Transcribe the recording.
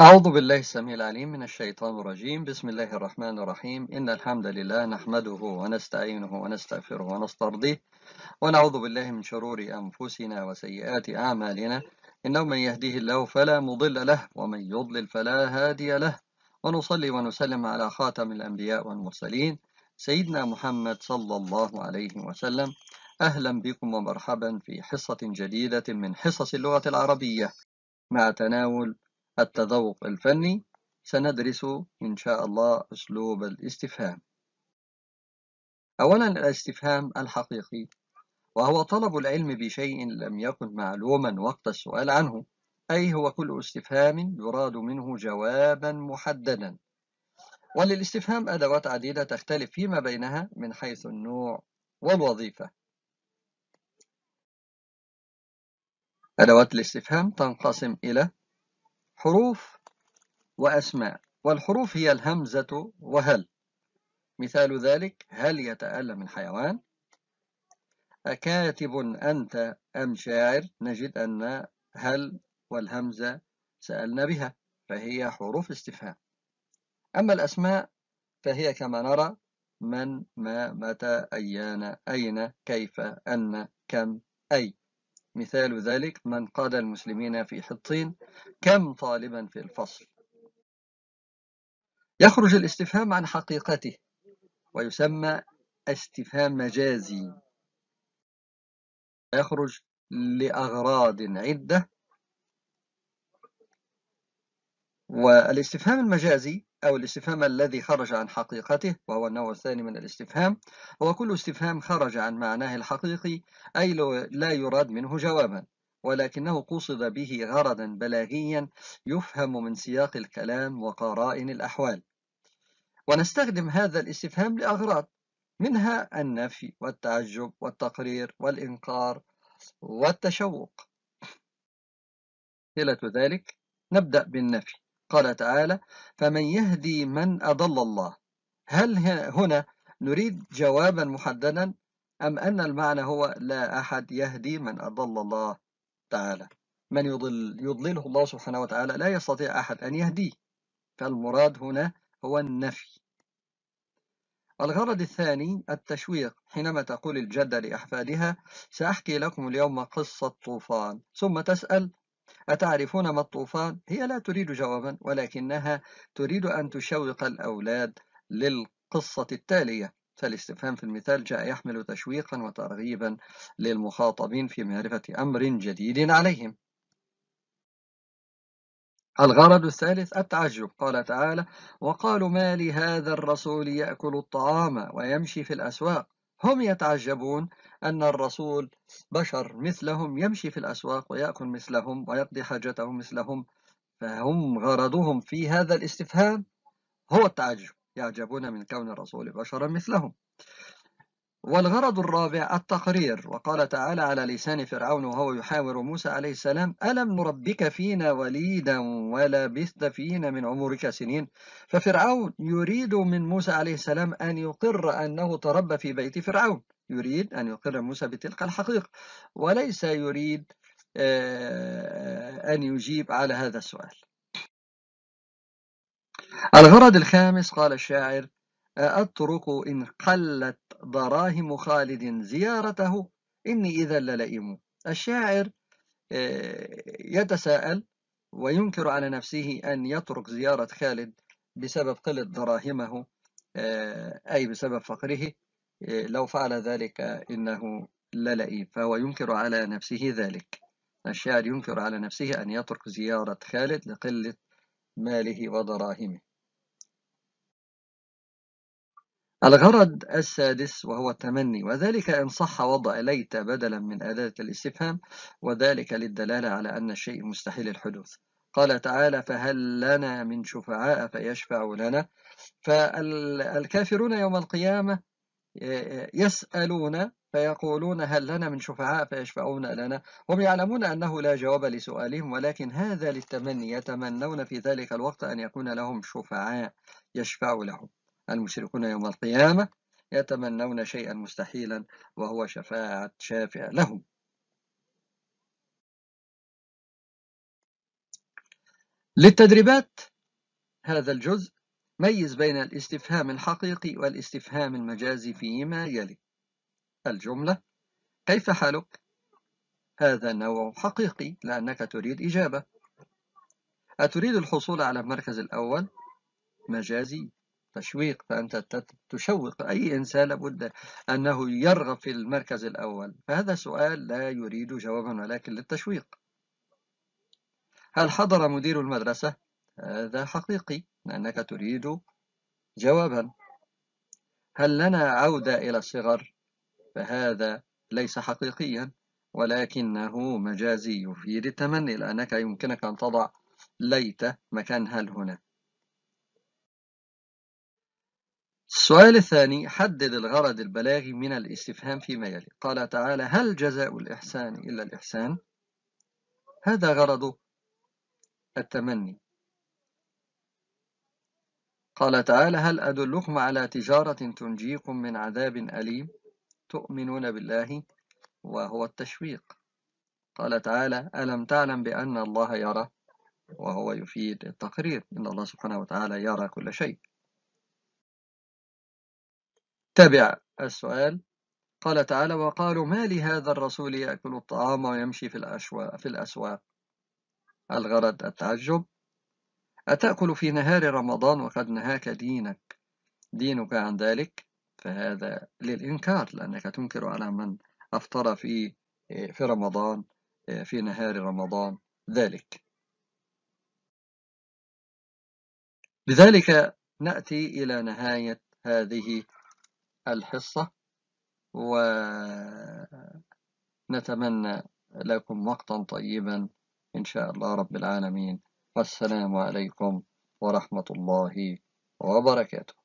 أعوذ بالله السميع العليم من الشيطان الرجيم بسم الله الرحمن الرحيم إن الحمد لله نحمده ونستعينه ونستغفره ونسترضيه ونعوذ بالله من شرور أنفسنا وسيئات أعمالنا إنه من يهديه الله فلا مضل له ومن يضلل فلا هادي له ونصلي ونسلم على خاتم الأنبياء والمرسلين سيدنا محمد صلى الله عليه وسلم أهلا بكم ومرحبا في حصة جديدة من حصص اللغة العربية مع تناول التذوق الفني سندرس إن شاء الله أسلوب الاستفهام أولا الاستفهام الحقيقي وهو طلب العلم بشيء لم يكن معلوما وقت السؤال عنه أي هو كل استفهام يراد منه جوابا محددا وللاستفهام أدوات عديدة تختلف فيما بينها من حيث النوع والوظيفة أدوات الاستفهام تنقسم إلى حروف وأسماء والحروف هي الهمزة وهل مثال ذلك هل يتألم الحيوان؟ أكاتب أنت أم شاعر نجد أن هل والهمزة سألنا بها فهي حروف استفهام أما الأسماء فهي كما نرى من ما متى أيان أين كيف أن كم أي مثال ذلك من قاد المسلمين في حطين كم طالبا في الفصل يخرج الاستفهام عن حقيقته ويسمى استفهام مجازي يخرج لأغراض عدة والاستفهام المجازي أو الاستفهام الذي خرج عن حقيقته وهو النوع الثاني من الاستفهام هو كل استفهام خرج عن معناه الحقيقي أي لا يراد منه جوابا ولكنه قصد به غرضا بلاغيا يفهم من سياق الكلام وقرائن الأحوال ونستخدم هذا الاستفهام لأغراض منها النفي والتعجب والتقرير والإنكار والتشوق صلة ذلك نبدأ بالنفي قال تعالى فمن يهدي من أضل الله هل هنا نريد جوابا محددا أم أن المعنى هو لا أحد يهدي من أضل الله تعالى من يضل يضلله الله سبحانه وتعالى لا يستطيع أحد أن يهديه فالمراد هنا هو النفي الغرض الثاني التشويق حينما تقول الجدة لأحفادها سأحكي لكم اليوم قصة طوفان ثم تسأل أتعرفون ما الطوفان؟ هي لا تريد جوابا ولكنها تريد أن تشوق الأولاد للقصة التالية فالاستفهام في المثال جاء يحمل تشويقا وترغيبا للمخاطبين في معرفة أمر جديد عليهم الغرض الثالث التعجب قال تعالى وقالوا ما لهذا الرسول يأكل الطعام ويمشي في الأسواق هم يتعجبون أن الرسول بشر مثلهم يمشي في الأسواق ويأكل مثلهم ويقضي حاجتهم مثلهم فهم غرضهم في هذا الاستفهام هو التعجب يعجبون من كون الرسول بشرا مثلهم والغرض الرابع التقرير وقال تعالى على لسان فرعون وهو يحاور موسى عليه السلام ألم نربك فينا وليدا ولبثت فينا من عمرك سنين ففرعون يريد من موسى عليه السلام أن يقر أنه تربى في بيت فرعون يريد أن يقر موسى بتلك الحقيقة وليس يريد آه، أن يجيب على هذا السؤال الغرض الخامس قال الشاعر أترك إن قلت دراهم خالد زيارته إني إذا للئيم الشاعر آه، يتساءل وينكر على نفسه أن يترك زيارة خالد بسبب قلة دراهمه آه، أي بسبب فقره آه، لو فعل ذلك إنه للئيم فهو ينكر على نفسه ذلك الشاعر ينكر على نفسه أن يترك زيارة خالد لقلة ماله ودراهمه الغرض السادس وهو التمني وذلك إن صح وضع ليت بدلا من أداة الاستفهام وذلك للدلالة على أن الشيء مستحيل الحدوث قال تعالى فهل لنا من شفعاء فيشفع لنا فالكافرون يوم القيامة آه، يسألون فيقولون هل لنا من شفعاء فيشفعون لنا هم يعلمون أنه لا جواب لسؤالهم ولكن هذا للتمني يتمنون في ذلك الوقت أن يكون لهم شفعاء يشفع لهم المشركون يوم القيامة يتمنون شيئا مستحيلا وهو شفاعة شافع لهم للتدريبات هذا الجزء ميز بين الاستفهام الحقيقي والاستفهام المجازي فيما يلي الجملة كيف حالك؟ هذا نوع حقيقي لأنك تريد إجابة أتريد الحصول على المركز الأول؟ مجازي تشويق فأنت تشوق أي إنسان لابد أنه يرغب في المركز الأول فهذا سؤال لا يريد جوابا ولكن للتشويق هل حضر مدير المدرسة؟ هذا حقيقي لأنك تريد جوابا هل لنا عودة إلى الصغر؟ فهذا ليس حقيقيا ولكنه مجازي يفيد التمني لأنك يمكنك أن تضع ليت مكان هل هنا السؤال الثاني حدد الغرض البلاغي من الاستفهام فيما يلي قال تعالى هل جزاء الإحسان إلا الإحسان هذا غرض التمني قال تعالى هل أدلكم على تجارة تنجيكم من عذاب أليم تؤمنون بالله وهو التشويق قال تعالى ألم تعلم بأن الله يرى وهو يفيد التقرير إن الله سبحانه وتعالى يرى كل شيء تابع السؤال قال تعالى وقالوا ما لهذا الرسول يأكل الطعام ويمشي في, في الأسواق الغرض التعجب أتأكل في نهار رمضان وقد نهاك دينك دينك عن ذلك فهذا للإنكار لأنك تنكر على من أفطر في في رمضان في نهار رمضان ذلك لذلك نأتي إلى نهاية هذه الحصة ونتمنى لكم وقتا طيبا إن شاء الله رب العالمين والسلام عليكم ورحمة الله وبركاته